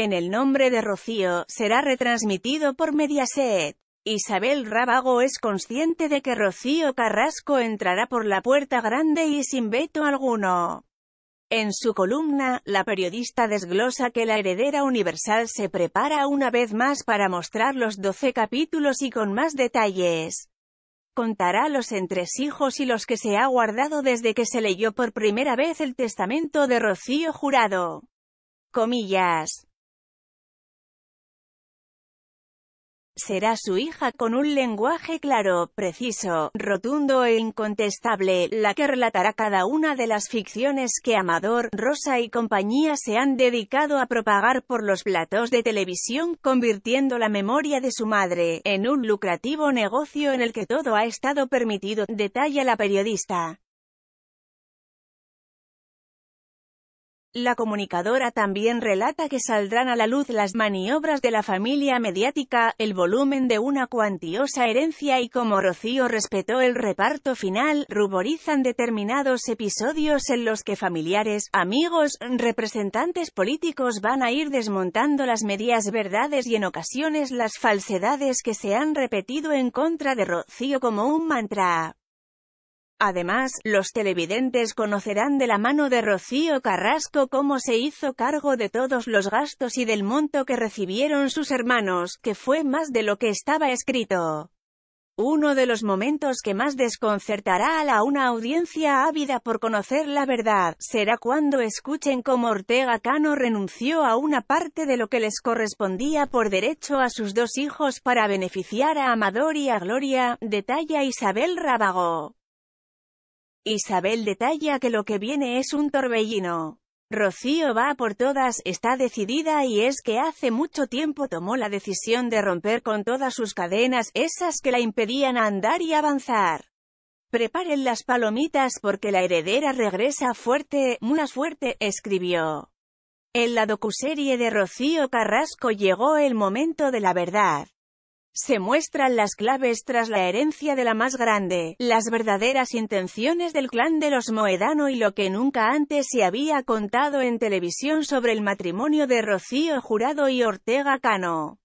En el nombre de Rocío, será retransmitido por Mediaset. Isabel Rábago es consciente de que Rocío Carrasco entrará por la puerta grande y sin veto alguno. En su columna, la periodista desglosa que la heredera universal se prepara una vez más para mostrar los 12 capítulos y con más detalles. Contará los entresijos y los que se ha guardado desde que se leyó por primera vez el testamento de Rocío Jurado. Comillas. será su hija con un lenguaje claro, preciso, rotundo e incontestable, la que relatará cada una de las ficciones que Amador, Rosa y compañía se han dedicado a propagar por los platos de televisión, convirtiendo la memoria de su madre en un lucrativo negocio en el que todo ha estado permitido, detalla la periodista. La comunicadora también relata que saldrán a la luz las maniobras de la familia mediática, el volumen de una cuantiosa herencia y como Rocío respetó el reparto final, ruborizan determinados episodios en los que familiares, amigos, representantes políticos van a ir desmontando las medias verdades y en ocasiones las falsedades que se han repetido en contra de Rocío como un mantra. Además, los televidentes conocerán de la mano de Rocío Carrasco cómo se hizo cargo de todos los gastos y del monto que recibieron sus hermanos, que fue más de lo que estaba escrito. Uno de los momentos que más desconcertará a la una audiencia ávida por conocer la verdad, será cuando escuchen cómo Ortega Cano renunció a una parte de lo que les correspondía por derecho a sus dos hijos para beneficiar a Amador y a Gloria, detalla Isabel Rábago. Isabel detalla que lo que viene es un torbellino. Rocío va por todas, está decidida y es que hace mucho tiempo tomó la decisión de romper con todas sus cadenas, esas que la impedían andar y avanzar. Preparen las palomitas porque la heredera regresa fuerte, muy fuerte, escribió. En la docuserie de Rocío Carrasco llegó el momento de la verdad. Se muestran las claves tras la herencia de la más grande, las verdaderas intenciones del clan de los Moedano y lo que nunca antes se había contado en televisión sobre el matrimonio de Rocío Jurado y Ortega Cano.